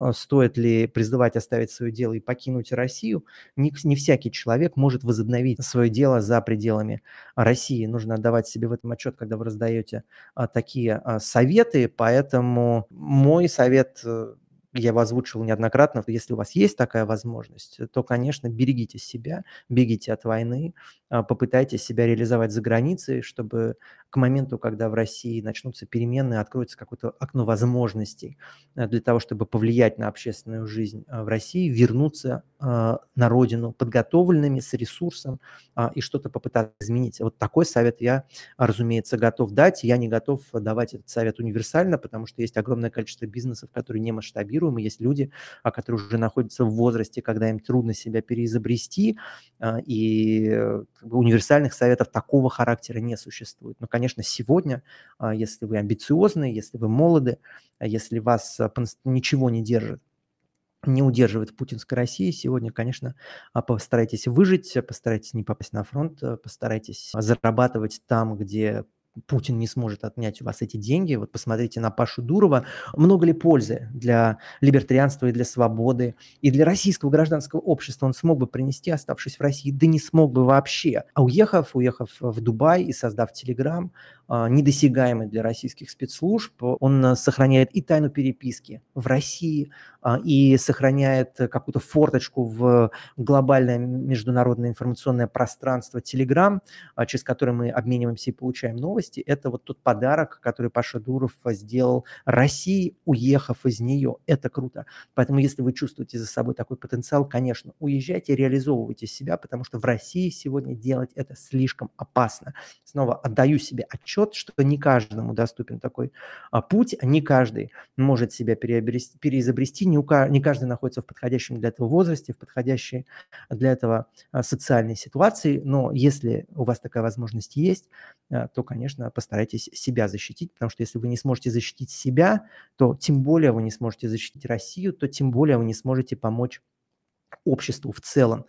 А, стоит ли призывать оставить свое дело и покинуть Россию, не, не всякий человек может возобновить свое дело за пределами России. Нужно отдавать себе в этом отчет, когда вы раздаете а, такие а, советы, поэтому мой совет э, я его озвучивал неоднократно, если у вас есть такая возможность, то, конечно, берегите себя, бегите от войны, а, попытайтесь себя реализовать за границей, чтобы к моменту, когда в России начнутся перемены, откроется какое-то окно возможностей э, для того, чтобы повлиять на общественную жизнь а, в России, вернуться а, на родину подготовленными, с ресурсом и что-то попытаться изменить. Вот такой совет я, разумеется, готов дать. Я не готов давать этот совет универсально, потому что есть огромное количество бизнесов, которые не масштабируемы, есть люди, которые уже находятся в возрасте, когда им трудно себя переизобрести, и э, универсальных советов такого характера не существует. Но, конечно, сегодня, а, если вы амбициозны, если вы молоды, а если вас а, ничего не держит, не удерживает в путинской России. Сегодня, конечно, постарайтесь выжить, постарайтесь не попасть на фронт, постарайтесь зарабатывать там, где Путин не сможет отнять у вас эти деньги. Вот посмотрите на Пашу Дурова. Много ли пользы для либертарианства и для свободы, и для российского гражданского общества он смог бы принести, оставшись в России? Да не смог бы вообще. А уехав, уехав в Дубай и создав Телеграм, а, недосягаемый для российских спецслужб, он а, сохраняет и тайну переписки в России, а, и сохраняет какую-то форточку в глобальное международное информационное пространство Telegram, а, через которое мы обмениваемся и получаем новости, это вот тот подарок, который Паша Дуров а, сделал России, уехав из нее. Это круто. Поэтому если вы чувствуете за собой такой потенциал, конечно, уезжайте, реализовывайте себя, потому что в России сегодня делать это слишком опасно. Снова отдаю себе отчет, что не каждому доступен такой путь, не каждый может себя переизобрести, не не, у, не каждый находится в подходящем для этого возрасте, в подходящей для этого а, социальной ситуации, но если у вас такая возможность есть, а, то, конечно, постарайтесь себя защитить, потому что если вы не сможете защитить себя, то тем более вы не сможете защитить Россию, то тем более вы не сможете помочь обществу в целом.